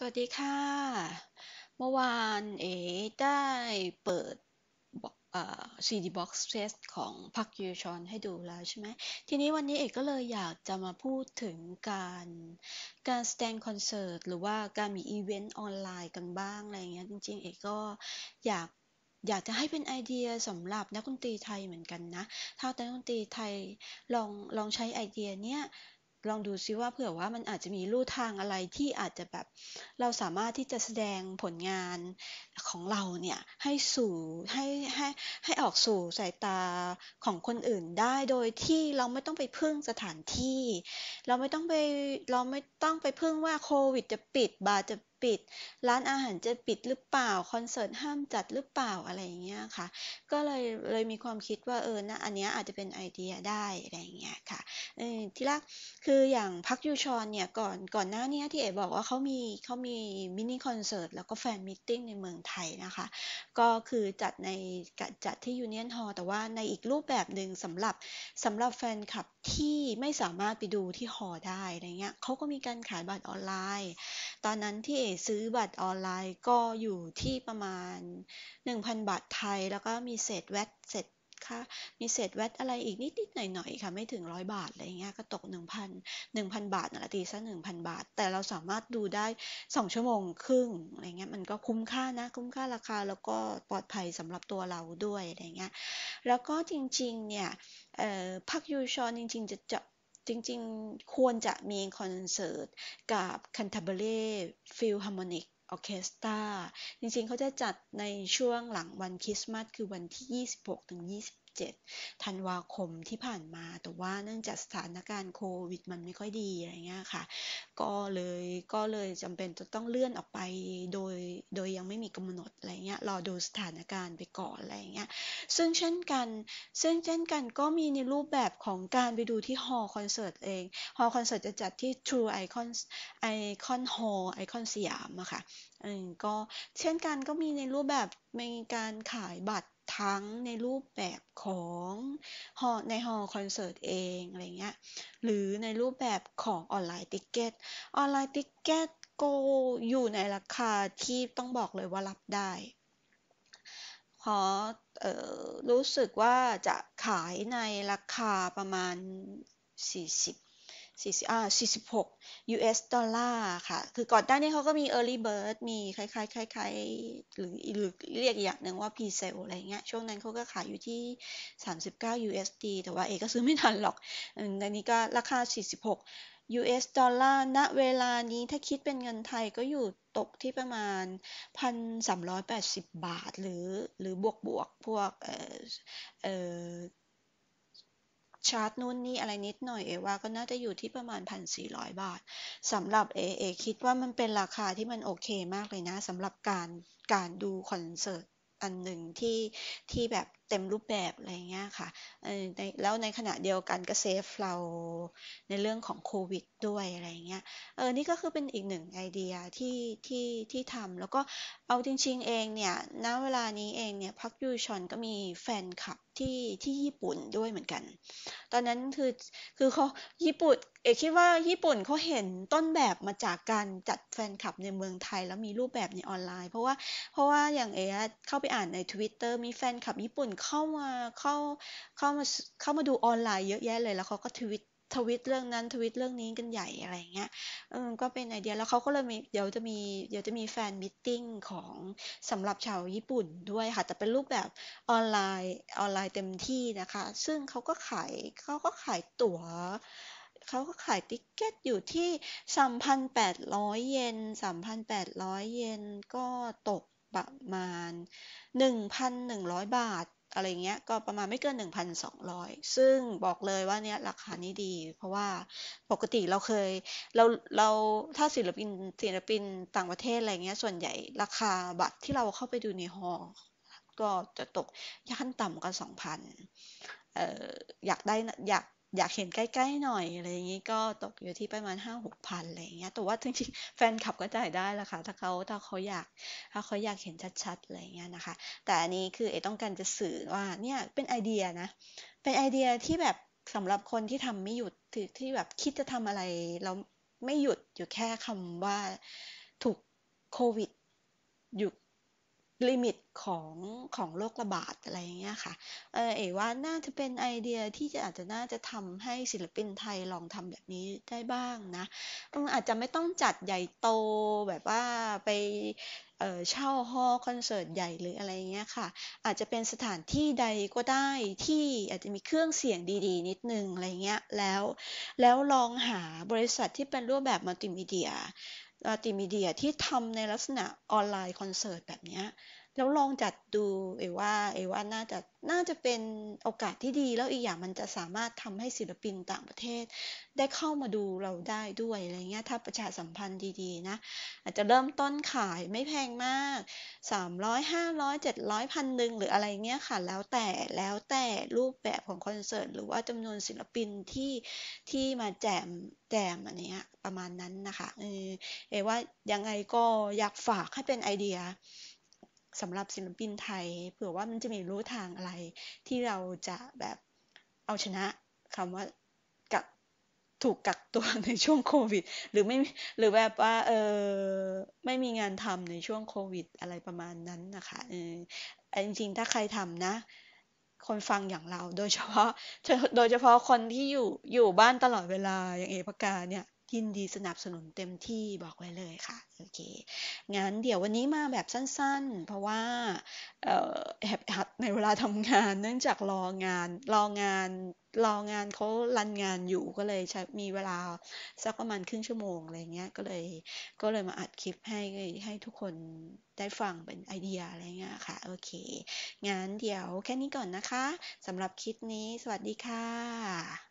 สวัสดีค่ะเมื่อวานเอได้เปิดซีดีบ็อกซ์เซสของพักยูชอนให้ดูแล้วใช่ไหมทีนี้วันนี้เอกก็เลยอยากจะมาพูดถึงการการแสดงคอนเสิร์ต หรือว่าการมีอีเวนต์ออนไลน์กันบ้างอะไรเงี้ยจริงๆเอกก็อยากอยากจะให้เป็นไอเดียสำหรับนักดนตรีไทยเหมือนกันนะ ถ้านักดนตรีไทยลองลองใช้ไอเดียเนี้ยลองดูซิว่าเผื่อว่ามันอาจจะมีลู่ทางอะไรที่อาจจะแบบเราสามารถที่จะแสดงผลงานของเราเนี่ยให้สู่ให้ให้ให้ออกสู่สายตาของคนอื่นได้โดยที่เราไม่ต้องไปพึ่งสถานที่เราไม่ต้องไปเราไม่ต้องไปพึ่งว่าโควิดจะปิดบาร์จะปิดร้านอาหารจะปิดหรือเปล่าคอนเสิร์ตห้ามจัดหรือเปล่าอะไรอย่างเงี้ยค่ะก็เลยเลยมีความคิดว่าเออนะอันเนี้ยอาจจะเป็นไอเดียได้อะไรอย่างเงี้ยค่ะออที่แรกคืออย่างพักยูชอนเนี่ยก่อนก่อนหน้านี้ที่เอ๋บอกว่าเขามีเขามี มินิคอนเสิร์ตแล้วก็แฟนมิทติ้งในเมืองไทยนะคะ ก็คือจัดในจัดที่ยูเนียนฮอลล์แต่ว่าในอีกรูปแบบหนึ่งสำหรับสำหรับแฟนคลับที่ไม่สามารถไปดูที่หอได้อะไรเงี้ยเขาก็มีการขายบัตรออนไลน์ ตอนนั้นที่เอซื้อบัตรออนไลน์ก็อยู่ที่ประมาณ 1,000บาทไทย แล้วก็มีเศษแวตเศษค่ามีเศษแวตอะไรอีกนิดๆหน่อยๆค่ะไม่ถึงร้อยบาทอะไรเงี้ยก็ตก 1,000 1,000บาทนะตีซะ 1,000 บาท แต่เราสามารถดูได้ 2 ชั่วโมงครึ่งอะไรเงี้ยมันก็คุ้มค่านะ คุ้มค่าราคาแล้วก็ปลอดภัยสำหรับตัวเราด้วยอะไรเงี้ยแล้วก็จริงๆ เนี่ยพักยูชอนจริงๆจะจะจริงๆควรจะมีคอนเสิร์ตกับคันทาเบเล่ฟิลฮาร์โมนิกออเคสตราจริงๆ เขาจะจัดในช่วงหลังวันคริสต์มาส คือวันที่ 2 6 2ง17ธันวาคมที่ผ่านมา แต่ว่าเนื่องจากสถานการณ์โควิด มันไม่ค่อยดีอะไรเงี้ยค่ะ ก็เลยก็เลยจำเป็นจะต้องเลื่อนออกไป โดย โดยยังไม่มีกำหนดอะไรเงี้ย รอดูสถานการณ์ไปก่อนอะไรเงี้ย ซึ่งเช่นกันซึ่งเช่นกันก็มีในรูปแบบของการไปดูที่ฮอลล์คอนเสิร์ตเองฮอลล์คอนเสิร์ตจะจัดที่ True Icon Icon Hall Icon สยามอะค่ะก็เช่นกันก็มีในรูปแบบมีการขายบัตรทั้งในรูปแบบของหอในหอคอนเสิร์ตเองอะไรเงี้ยหรือในรูปแบบของออนไลน์ติ๊กเก็ตออนไลน์ติ๊กเก็ตก็อยู่ในราคาที่ต้องบอกเลยว่ารับได้ขอออรู้สึกว่าจะขายในราคาประมาณ 40 40อ่า46 US ดอลลาร์ค่ะ คือก่อนหน้านี้เขาก็มี early bird มีคล้ายๆคล้ายๆหรือหรือเรียกอย่างหนึ่งว่า p s a l e อะไรเงี้ย ช่วงนั้นเขาก็ขายอยู่ที่ 39 USD แต่ว่าเอ ก็ซื้อไม่ทันหรอก อันนี้ก็ราคา 46 US ดอลลาร์ณเวลานี้ถ้าคิดเป็นเงินไทยก็อยู่ตกที่ประมาณ 1,380 บาท หรือหรือบวกบวกพวกเอ่อเอ่อชาร์จนู่นนี่อะไรนิดหน่อยเอว่าก็น่าจะอยู่ที่ประมาณ 1,400 บาทสำหรับเอเอคิดว่ามันเป็นราคาที่มันโอเคมากเลยนะสำหรับการการดูคอนเสิร์ตอันหนึ่งที่ที่แบบเต็มรูปแบบอะไรเงี้ยค่ะแล้วในขณะเดียวกันก็เซฟเราในเรื่องของโควิดด้วยอะไรเงี้ย เออนี่ก็คือเป็นอีกหนึ่งไอเดียที่ที่ที่ทำแล้วก็เอาจริงๆ เองเนี่ยณเวลานี้เองเนี่ยพักยูชอนก็มีแฟนคลับที่ที่ญี่ปุ่นด้วยเหมือนกัน ตอนนั้นคือคือเขาญี่ปุ่นเอกคิดว่าญี่ปุ่นเขาเห็นต้นแบบมาจากการจัดแฟนคลับในเมืองไทย แล้วมีรูปแบบในออนไลน์ เพราะว่าเพราะว่าอย่างเอเข้าไปอ่านใน Twitter มีแฟนคลับญี่ปุ่นเข้ามาเข้าเข้ามาเข้ามาดูออนไลน์เยอะแยะเลยแล้วเขาก็ทวิตทวิตเรื่องนั้นทวิตเรื่องนี้กันใหญ่อะไรเงี้ยเออก็เป็นไอเดียแล้วเขาก็เลยมีเดี๋ยวจะมีเดี๋ยวจะมีแฟนมิทติ้งของสำหรับชาวญี่ปุ่นด้วยค่ะแต่เป็นรูปแบบออนไลน์ออนไลน์เต็มที่นะคะ ซึ่งเขาก็ขายเขาก็ขายตั๋วเขาก็ขายติ๊กเก็ตอยู่ที่ 3,800เยน3,800 เยนก็ตกประมาณ 1,100 บาทอะไรเงี้ยก็ประมาณไม่เกิน 1,200 ซึ่งบอกเลยว่าเนี้ยราคานี้ดีเพราะว่าปกติเราเคย เรา เรา ถ้าศิลปินศิลปินต่างประเทศอะไรเงี้ยส่วนใหญ่ราคาบัตรที่เราเข้าไปดูในฮอลก็จะตกขั้นต่ำกัน2,000เอ่ออยากได้อยากอยากเห็นใกล้ๆ หน่อยอะไรอย่างนี้ก็ตกอยู่ที่ประมาณห้าหกพันอะไรอย่างเงี้ย แต่ว่าจริงๆ แฟนคลับก็จ่ายได้ละค่ะถ้าเขาถ้าเขาอยากถ้าเขาอยากเห็นชัดๆ อะไรอย่างเงี้ยนะคะ แต่อันนี้คือเอต้องการจะสื่อว่าเนี่ยเป็นไอเดียนะเป็นไอเดียที่แบบสำหรับคนที่ทำไม่หยุดที่แบบคิดจะทำอะไรแล้วไม่หยุดอยู่แค่คำว่าถูกโควิดหยุดลิมิตของของโรคระบาดอะไรเงี้ยค่ะ เออเอว่าน่าจะเป็นไอเดียที่จะอาจจะน่าจะทำให้ศิลปินไทยลองทำแบบนี้ได้บ้างนะ อาจจะไม่ต้องจัดใหญ่โตแบบว่าไปเเช่าฮอลคอนเสิร์ตใหญ่หรืออะไรเงี้ยค่ะ อาจจะเป็นสถานที่ใดก็ได้ที่อาจจะมีเครื่องเสียงดีๆนิดนึงอะไรเงี้ยแล้ว แล้วลองหาบริษัทที่เป็นรูปแบบมัลติมีเดียมัติมีเดียที่ทำในลักษณะออนไลน์คอนเสิร์ตแบบนี้แล้วลองจัดดูเอว่า เอว่าน่าจะน่าจะเป็นโอกาสที่ดีแล้วอีกอย่างมันจะสามารถทำให้ศิลปินต่างประเทศ ได้เข้ามาดูเราได้ด้วยอะไรเงี้ยถ้าประชาสัมพันธ์ดีๆนะ อาจจะเริ่มต้นขายไม่แพงมาก 300 500 700พันหนึ่งหรืออะไรเงี้ยค่ะ แล้วแต่แล้วแต่รูปแบบของคอนเสิร์ตหรือว่าจำนวนศิลปินที่ที่มาแจมแจมอันเนี้ยประมาณนั้นนะคะเออเอว่ายังไงก็อยากฝากให้เป็นไอเดียสำหรับศิลปินไทยเผื่อว่ามันจะมีรู้ทางอะไรที่เราจะแบบเอาชนะคำว่ากักถูกกักตัวในช่วงโควิด หรือไม่หรือแบบว่าเออไม่มีงานทำในช่วงโควิดอะไรประมาณนั้นนะคะเออจริงๆ ถ้าใครทำนะ คนฟังอย่างเราโดยเฉพาะ โดยเฉพาะคนที่อยู่อยู่บ้านตลอดเวลาอย่างเอพกาเนี่ยยินดีสนับสนุนเต็มที่บอกไว้เลยค่ะงั้นเดี๋ยววันนี้มาแบบสั้นๆ เพราะว่าแอบอัดในเวลาทำงานเนื่องจากรองานรองานรองานเขารันงานอยู่ก็เลยใช้มีเวลาสักประมาณครึ่งชั่วโมงอะไรเงี้ย ก็เลยก็เลยมาอัดคลิปให้ให้ทุกคนได้ฟังเป็นไอเดียอะไรเงี้ยค่ะ โอเคงั้นเดี๋ยวแค่นี้ก่อนนะคะสำหรับคลิปนี้ สวัสดีค่ะ